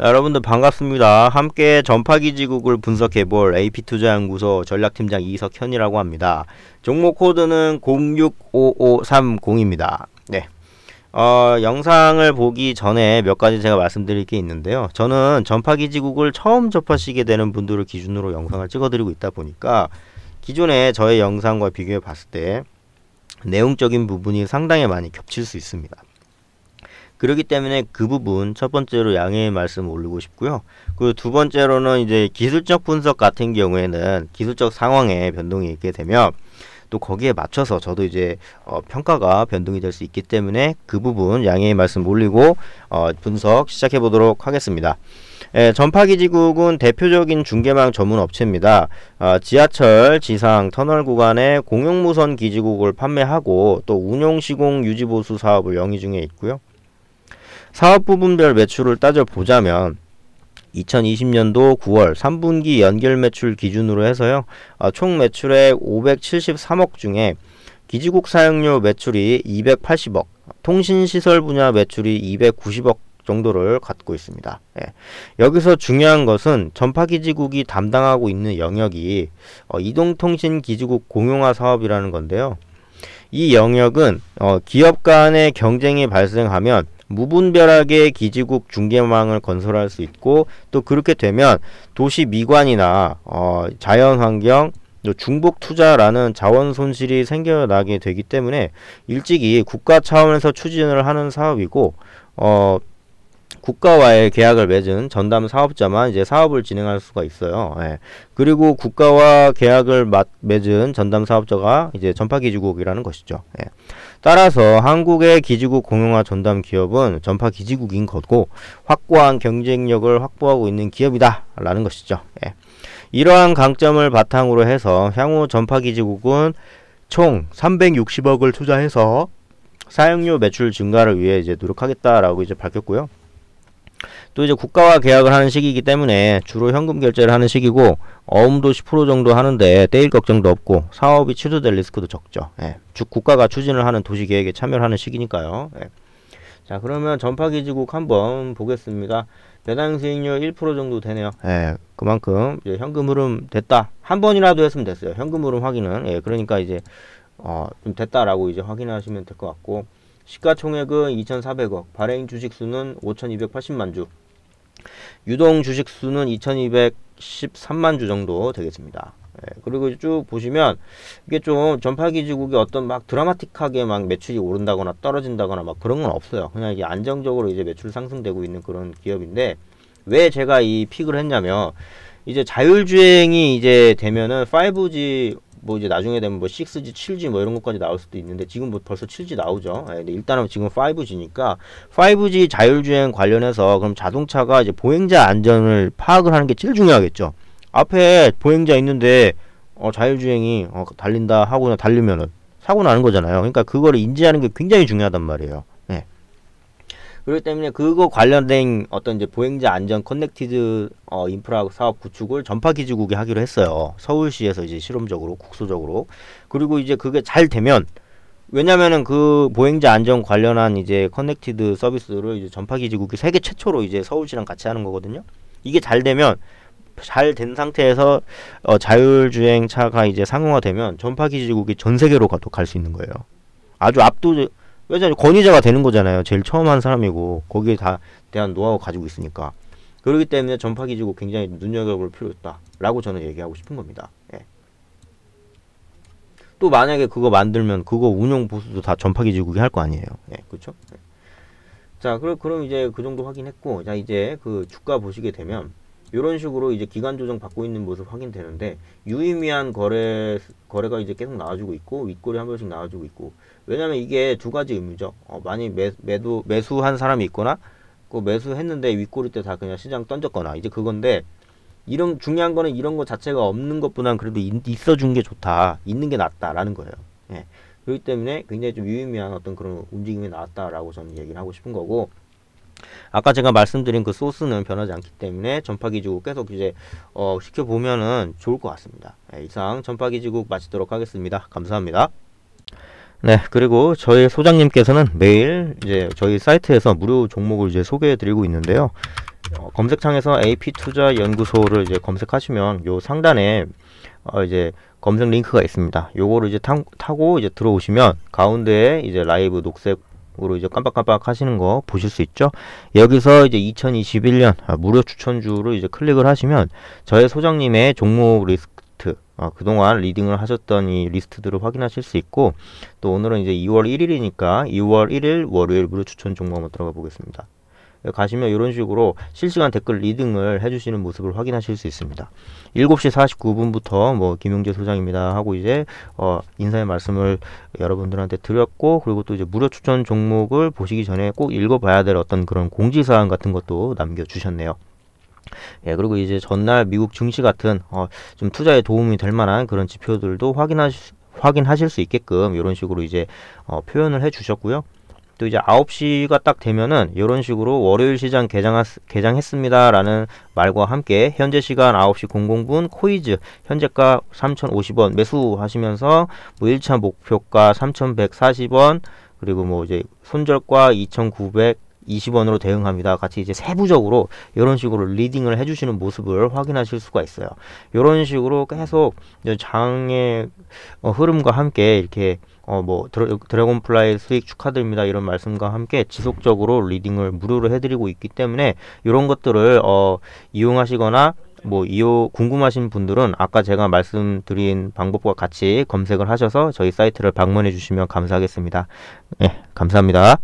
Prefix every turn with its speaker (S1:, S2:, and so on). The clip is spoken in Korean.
S1: 여러분들 반갑습니다. 함께 전파기 지국을 분석해볼 AP투자연구소 전략팀장 이석현이라고 합니다. 종목 코드는 065530입니다. 네. 어, 영상을 보기 전에 몇 가지 제가 말씀드릴 게 있는데요. 저는 전파기 지국을 처음 접하시게 되는 분들을 기준으로 영상을 찍어드리고 있다 보니까 기존에 저의 영상과 비교해 봤을 때 내용적인 부분이 상당히 많이 겹칠 수 있습니다. 그렇기 때문에 그 부분 첫 번째로 양해의 말씀 올리고 싶고요. 그두 번째로는 이제 기술적 분석 같은 경우에는 기술적 상황에 변동이 있게 되면 또 거기에 맞춰서 저도 이제 어, 평가가 변동이 될 수 있기 때문에 그 부분 양해의 말씀 올리고 어, 분석 시작해 보도록 하겠습니다. 예, 전파기지국은 대표적인 중계망 전문 업체입니다. 어, 지하철, 지상, 터널 구간에 공용무선 기지국을 판매하고 또 운용 시공 유지보수 사업을 영위 중에 있고요. 사업 부분별 매출을 따져보자면 2020년도 9월 3분기 연결 매출 기준으로 해서요. 어, 총 매출의 573억 중에 기지국 사용료 매출이 280억, 통신시설 분야 매출이 290억 정도를 갖고 있습니다. 예. 여기서 중요한 것은 전파기지국이 담당하고 있는 영역이 어, 이동통신기지국 공용화 사업이라는 건데요. 이 영역은 어, 기업 간의 경쟁이 발생하면 무분별하게 기지국 중계망을 건설할 수 있고 또 그렇게 되면 도시 미관이나 어, 자연환경 중복 투자라는 자원 손실이 생겨나게 되기 때문에 일찍이 국가 차원에서 추진을 하는 사업이고 어 국가와의 계약을 맺은 전담 사업자만 이제 사업을 진행할 수가 있어요. 예. 그리고 국가와 계약을 맺은 전담 사업자가 이제 전파 기지국이라는 것이죠. 예. 따라서 한국의 기지국 공용화 전담 기업은 전파 기지국인 거고 확고한 경쟁력을 확보하고 있는 기업이다라는 것이죠. 예. 이러한 강점을 바탕으로 해서 향후 전파 기지국은 총 360억을 투자해서 사용료 매출 증가를 위해 이제 노력하겠다라고 이제 밝혔고요. 또 이제 국가와 계약을 하는 시기이기 때문에 주로 현금 결제를 하는 시기고 어음도 10% 정도 하는데 떼일 걱정도 없고 사업이 취소될 리스크도 적죠. 예. 주 국가가 추진을 하는 도시 계획에 참여를 하는 시기니까요. 예. 자 그러면 전파기지국 한번 보겠습니다. 배당 수익률 1% 정도 되네요. 예, 그만큼 이제 현금 흐름 됐다. 한 번이라도 했으면 됐어요. 현금 흐름 확인은 예, 그러니까 이제 어, 좀 됐다라고 이제 확인하시면 될 것 같고 시가총액은 2,400억, 발행 주식수는 5,280만 주, 유동 주식수는 2,213만 주 정도 되겠습니다. 예, 그리고 쭉 보시면 이게 좀 전파기지국이 어떤 막 드라마틱하게 막 매출이 오른다거나 떨어진다거나 막 그런 건 없어요. 그냥 이게 안정적으로 이제 매출 상승되고 있는 그런 기업인데 왜 제가 이 픽을 했냐면 이제 자율주행이 이제 되면은 5G 뭐 이제 나중에 되면 뭐 6G, 7G 뭐 이런 것까지 나올 수도 있는데 지금 뭐 벌써 7G 나오죠. 예, 근데 일단은 지금 5G니까 5G 자율주행 관련해서 그럼 자동차가 이제 보행자 안전을 파악을 하는 게 제일 중요하겠죠. 앞에 보행자 있는데 어, 자율주행이 어, 달린다 하고 달리면은 사고 나는 거잖아요. 그러니까 그거를 인지하는 게 굉장히 중요하단 말이에요. 그렇기 때문에 그거 관련된 어떤 이제 보행자 안전 커넥티드 어, 인프라 사업 구축을 전파 기지국이 하기로 했어요. 서울시에서 이제 실험적으로 국소적으로 그리고 이제 그게 잘 되면 왜냐면은 그 보행자 안전 관련한 이제 커넥티드 서비스를 이제 전파 기지국이 세계 최초로 이제 서울시랑 같이 하는 거거든요. 이게 잘 되면 잘 된 상태에서 어, 자율주행 차가 이제 상용화되면 전파 기지국이 전 세계로 가도 갈 수 있는 거예요. 아주 압도 적 왜냐하면 권위자가 되는 거잖아요. 제일 처음 한 사람이고 거기에 다 대한 노하우 가지고 있으니까 그렇기 때문에 전파 기지고 굉장히 눈여겨볼 필요 있다라고 저는 얘기하고 싶은 겁니다. 예. 또 만약에 그거 만들면 그거 운용 보수도 다 전파 기지국이 할 거 아니에요. 예, 그렇죠? 예. 자, 그럼 그럼 이제 그 정도 확인했고 자 이제 그 주가 보시게 되면 이런 식으로 이제 기간 조정 받고 있는 모습 확인되는데 유의미한 거래 거래가 이제 계속 나와주고 있고 윗골이 한 번씩 나와주고 있고 왜냐면 이게 두 가지 의미죠. 어, 많이 매, 매도 매수한 사람이 있거나 그 매수했는데 윗골이 때다 그냥 시장 던졌거나 이제 그건데 이런 중요한 거는 이런 거 자체가 없는 것보단 그래도 있어 준 게 좋다 있는 게 낫다라는 거예요. 예. 그렇기 때문에 굉장히 좀 유의미한 어떤 그런 움직임이 나왔다라고 저는 얘기를 하고 싶은 거고 아까 제가 말씀드린 그 소스는 변하지 않기 때문에 전파기지국 계속 이제 어, 시켜보면은 좋을 것 같습니다. 네, 이상 전파기지국 마치도록 하겠습니다. 감사합니다. 네, 그리고 저희 소장님께서는 매일 이제 저희 사이트에서 무료 종목을 이제 소개해 드리고 있는데요. 어, 검색창에서 AP 투자 연구소를 이제 검색하시면 요 상단에 어, 이제 검색 링크가 있습니다. 요거를 이제 타, 고 이제 들어오시면 가운데에 이제 라이브 녹색 으로 이제 깜빡깜빡 하시는 거 보실 수 있죠. 여기서 이제 2021년 아, 무료 추천주로 이제 클릭을 하시면 저의 소장님의 종목 리스트 아, 그동안 리딩을 하셨던 이 리스트들을 확인하실 수 있고 또 오늘은 이제 2월 1일이니까 2월 1일 월요일 무료 추천 종목 한번 들어가 보겠습니다. 가시면 이런 식으로 실시간 댓글 리딩을 해주시는 모습을 확인하실 수 있습니다. 7시 49분부터 뭐 김용재 소장입니다 하고 이제 어 인사의 말씀을 여러분들한테 드렸고 그리고 또 이제 무료 추천 종목을 보시기 전에 꼭 읽어봐야 될 어떤 그런 공지사항 같은 것도 남겨주셨네요. 예, 그리고 이제 전날 미국 증시 같은 어, 좀 투자에 도움이 될 만한 그런 지표들도 확인하실, 확인하실 수 있게끔 이런 식으로 이제 어, 표현을 해 주셨고요. 또 이제 9시가 딱 되면은 이런 식으로 월요일 시장 개장 개장했습니다라는 말과 함께 현재 시간 9시 00분 코이즈 현재가 3,050원 매수하시면서 뭐 1차 목표가 3,140원 그리고 뭐 이제 손절과 2,900 20원으로 대응합니다. 같이 이제 세부적으로 이런 식으로 리딩을 해주시는 모습을 확인하실 수가 있어요. 이런 식으로 계속 장의 어, 흐름과 함께 이렇게 어뭐 드래곤플라이 수익 축하드립니다 이런 말씀과 함께 지속적으로 리딩을 무료로 해드리고 있기 때문에 이런 것들을 어 이용하시거나 뭐 이호 궁금하신 분들은 아까 제가 말씀드린 방법과 같이 검색을 하셔서 저희 사이트를 방문해 주시면 감사하겠습니다. 예, 네, 감사합니다.